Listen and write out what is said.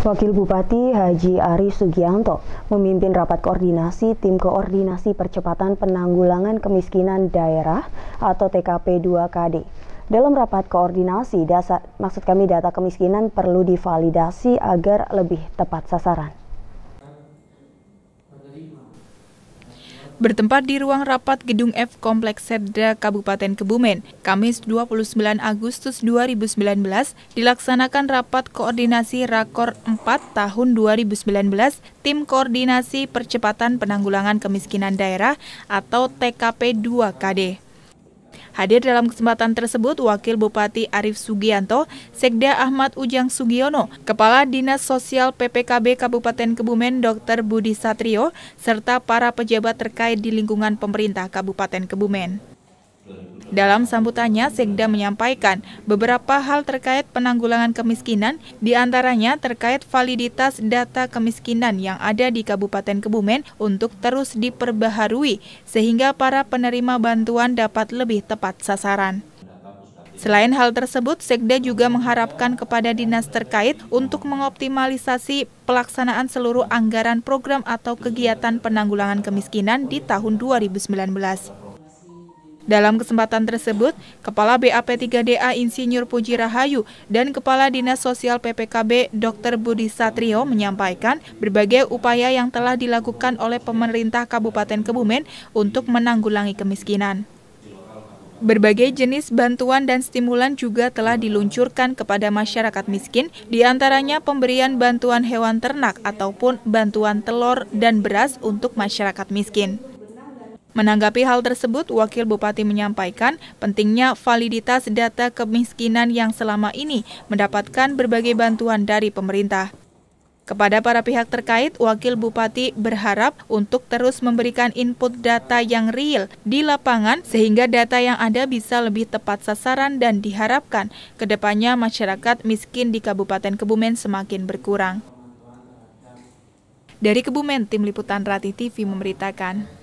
Wakil Bupati Haji Ari Sugianto memimpin rapat koordinasi tim koordinasi percepatan penanggulangan kemiskinan daerah atau TKP 2KD. Dalam rapat koordinasi, dasar, maksud kami data kemiskinan perlu divalidasi agar lebih tepat sasaran. bertempat di ruang rapat Gedung F Kompleks Serda Kabupaten Kebumen. Kamis 29 Agustus 2019 dilaksanakan rapat koordinasi Rakor 4 tahun 2019 Tim Koordinasi Percepatan Penanggulangan Kemiskinan Daerah atau TKP 2KD. Hadir dalam kesempatan tersebut Wakil Bupati Arif Sugianto, Sekda Ahmad Ujang Sugiono, Kepala Dinas Sosial PPKB Kabupaten Kebumen Dr. Budi Satrio, serta para pejabat terkait di lingkungan pemerintah Kabupaten Kebumen. Dalam sambutannya, Sekda menyampaikan beberapa hal terkait penanggulangan kemiskinan, diantaranya terkait validitas data kemiskinan yang ada di Kabupaten Kebumen untuk terus diperbaharui, sehingga para penerima bantuan dapat lebih tepat sasaran. Selain hal tersebut, Sekda juga mengharapkan kepada dinas terkait untuk mengoptimalisasi pelaksanaan seluruh anggaran program atau kegiatan penanggulangan kemiskinan di tahun 2019. Dalam kesempatan tersebut, Kepala BAP3DA Insinyur Puji Rahayu dan Kepala Dinas Sosial PPKB Dr. Budi Satrio menyampaikan berbagai upaya yang telah dilakukan oleh pemerintah Kabupaten Kebumen untuk menanggulangi kemiskinan. Berbagai jenis bantuan dan stimulan juga telah diluncurkan kepada masyarakat miskin, diantaranya pemberian bantuan hewan ternak ataupun bantuan telur dan beras untuk masyarakat miskin. Menanggapi hal tersebut, Wakil Bupati menyampaikan pentingnya validitas data kemiskinan yang selama ini mendapatkan berbagai bantuan dari pemerintah. Kepada para pihak terkait, Wakil Bupati berharap untuk terus memberikan input data yang real di lapangan sehingga data yang ada bisa lebih tepat sasaran dan diharapkan kedepannya masyarakat miskin di Kabupaten Kebumen semakin berkurang. Dari Kebumen, Tim Liputan Rati TV memberitakan.